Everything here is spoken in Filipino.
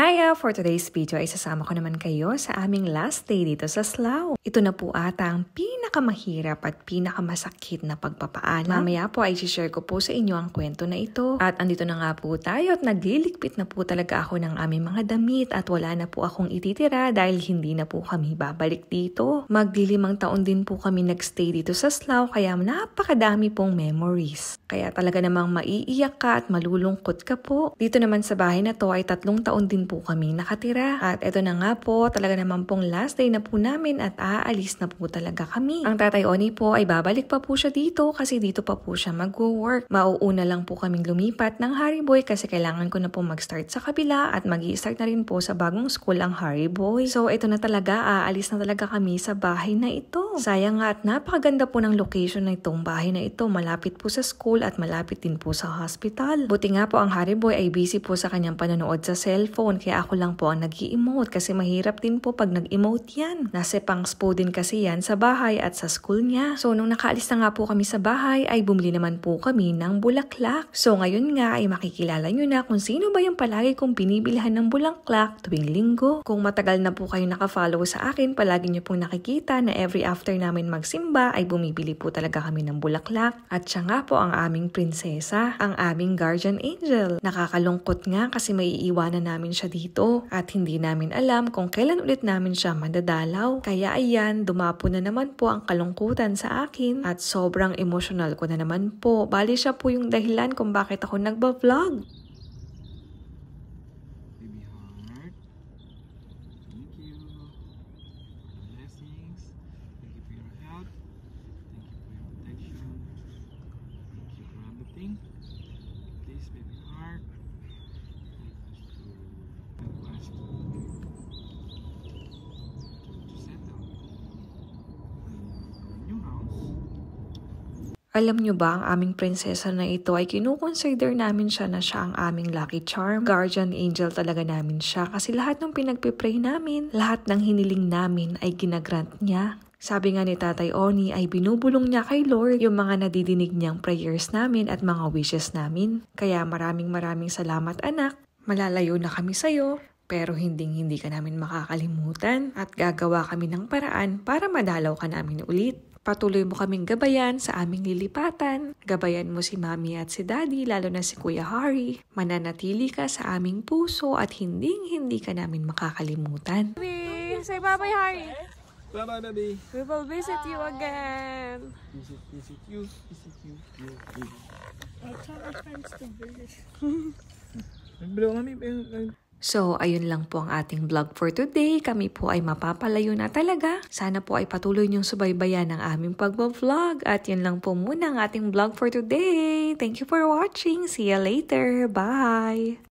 Hiya! For today's video ay sasama ko naman kayo sa aming last day dito sa Slough. Ito na po ata ang pinakamahirap at pinakamasakit na pagpapaalam. Ano? Mamaya po ay share ko po sa inyo ang kwento na ito. At andito na nga po tayo at nagliligpit na po talaga ako ng aming mga damit at wala na po akong ititira dahil hindi na po kami babalik dito. Maglilimang taon din po kami nagstay dito sa Slough kaya napakadami pong memories. Kaya talaga namang maiiyak ka at malulungkot ka po. Dito naman sa bahay na to ay tatlong taon din po kami nakatira. At eto na nga po, talaga naman pong last day na po namin at aalis na po talaga kami. Ang tatay Oni po ay babalik pa po siya dito kasi dito pa po siya mag-work. Mauuna lang po kaming lumipat ng Boy kasi kailangan ko na po mag-start sa kabila at mag start na rin po sa bagong school ang Harry Boy. So ito na talaga, aalis na talaga kami sa bahay na ito. Sayang nga at napakaganda po ng location na itong bahay na ito. Malapit po sa school at malapit din po sa hospital. Buti nga po ang Harry Boy ay busy po sa kanyang panonood sa cellphone phone kaya ako lang po ang nag emote kasi mahirap din po pag nag-emote yan. Nasa pangs po din kasi yan sa bahay at sa school niya. So nung nakaalis na nga po kami sa bahay ay bumili naman po kami ng bulaklak. So ngayon nga ay makikilala nyo na kung sino ba yung palagi kong binibilhan ng bulaklak tuwing linggo. Kung matagal na po kayo nakafollow sa akin, palagi nyo pong nakikita na every after namin magsimba ay bumibili po talaga kami ng bulaklak. At siya nga po ang aming prinsesa, ang aming guardian angel. Nakakalungkot nga kasi may iiwanan namin siya siya dito at hindi namin alam kung kailan ulit namin siya madadalaw. Kaya ayan, dumapo na naman po ang kalungkutan sa akin at sobrang emotional ko na naman po. Bali siya po yung dahilan kung bakit ako nagba-vlog. Please, baby heart. Alam nyo ba, ang aming prinsesa na ito ay kinukonsider namin siya na siya ang aming lucky charm. Guardian angel talaga namin siya kasi lahat ng pinagpipray namin, lahat ng hiniling namin ay ginagrant niya. Sabi nga ni Tatay Oni ay binubulong niya kay Lord yung mga nadidinig niyang prayers namin at mga wishes namin. Kaya maraming maraming salamat anak. Malalayo na kami sa'yo. Pero hinding hindi ka namin makakalimutan at gagawa kami ng paraan para madalaw ka namin ulit. Patuloy mo kaming gabayan sa aming lilipatan. Gabayan mo si Mami at si Daddy, lalo na si Kuya Harry. Mananatili ka sa aming puso at hinding-hindi ka namin makakalimutan. Baby, say bye-bye, Harry! Bye-bye, baby. We will visit you again. Visit, visit you, visit you, you, you. I tell my friends to visit. Nagbilaw kami. Eh, eh. So, ayun lang po ang ating vlog for today. Kami po ay mapapalayo na talaga. Sana po ay patuloy niyong subaybayan ang aming pagbablog. At yun lang po muna ang ating vlog for today. Thank you for watching. See you later. Bye!